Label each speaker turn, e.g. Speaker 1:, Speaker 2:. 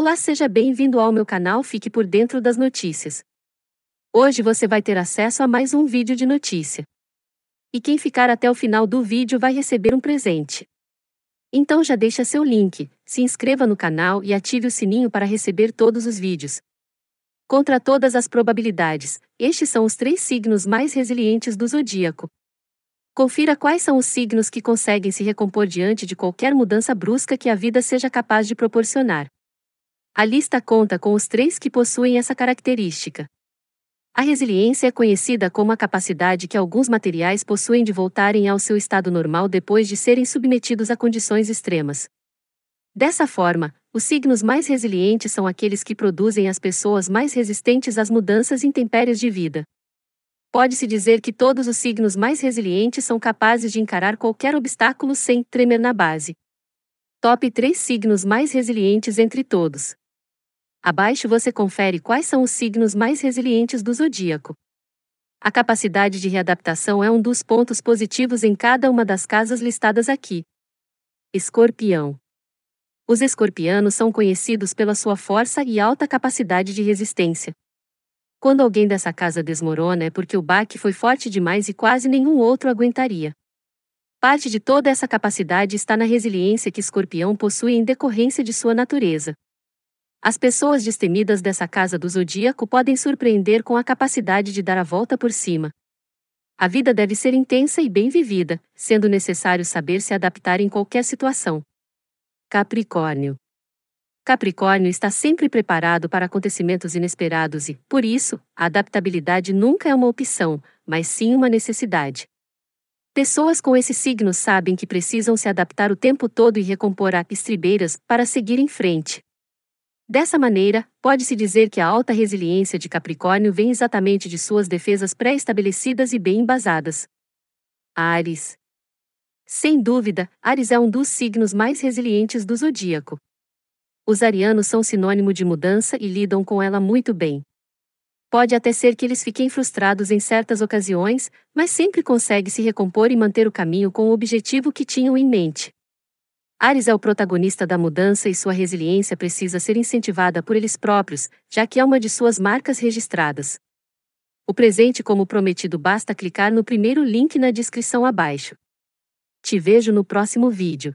Speaker 1: Olá, seja bem-vindo ao meu canal Fique por Dentro das Notícias. Hoje você vai ter acesso a mais um vídeo de notícia. E quem ficar até o final do vídeo vai receber um presente. Então já deixa seu link, se inscreva no canal e ative o sininho para receber todos os vídeos. Contra todas as probabilidades, estes são os três signos mais resilientes do zodíaco. Confira quais são os signos que conseguem se recompor diante de qualquer mudança brusca que a vida seja capaz de proporcionar. A lista conta com os três que possuem essa característica. A resiliência é conhecida como a capacidade que alguns materiais possuem de voltarem ao seu estado normal depois de serem submetidos a condições extremas. Dessa forma, os signos mais resilientes são aqueles que produzem as pessoas mais resistentes às mudanças intempéries de vida. Pode-se dizer que todos os signos mais resilientes são capazes de encarar qualquer obstáculo sem tremer na base. Top 3 signos mais resilientes entre todos. Abaixo você confere quais são os signos mais resilientes do zodíaco. A capacidade de readaptação é um dos pontos positivos em cada uma das casas listadas aqui. Escorpião. Os escorpianos são conhecidos pela sua força e alta capacidade de resistência. Quando alguém dessa casa desmorona é porque o baque foi forte demais e quase nenhum outro aguentaria. Parte de toda essa capacidade está na resiliência que escorpião possui em decorrência de sua natureza. As pessoas destemidas dessa casa do zodíaco podem surpreender com a capacidade de dar a volta por cima. A vida deve ser intensa e bem vivida, sendo necessário saber se adaptar em qualquer situação. Capricórnio. Capricórnio está sempre preparado para acontecimentos inesperados e, por isso, a adaptabilidade nunca é uma opção, mas sim uma necessidade. Pessoas com esse signo sabem que precisam se adaptar o tempo todo e recompor a estribeiras para seguir em frente. Dessa maneira, pode-se dizer que a alta resiliência de Capricórnio vem exatamente de suas defesas pré-estabelecidas e bem embasadas. Ares. Sem dúvida, Ares é um dos signos mais resilientes do zodíaco. Os arianos são sinônimo de mudança e lidam com ela muito bem. Pode até ser que eles fiquem frustrados em certas ocasiões, mas sempre conseguem se recompor e manter o caminho com o objetivo que tinham em mente. Ares é o protagonista da mudança e sua resiliência precisa ser incentivada por eles próprios, já que é uma de suas marcas registradas. O presente como prometido basta clicar no primeiro link na descrição abaixo. Te vejo no próximo vídeo.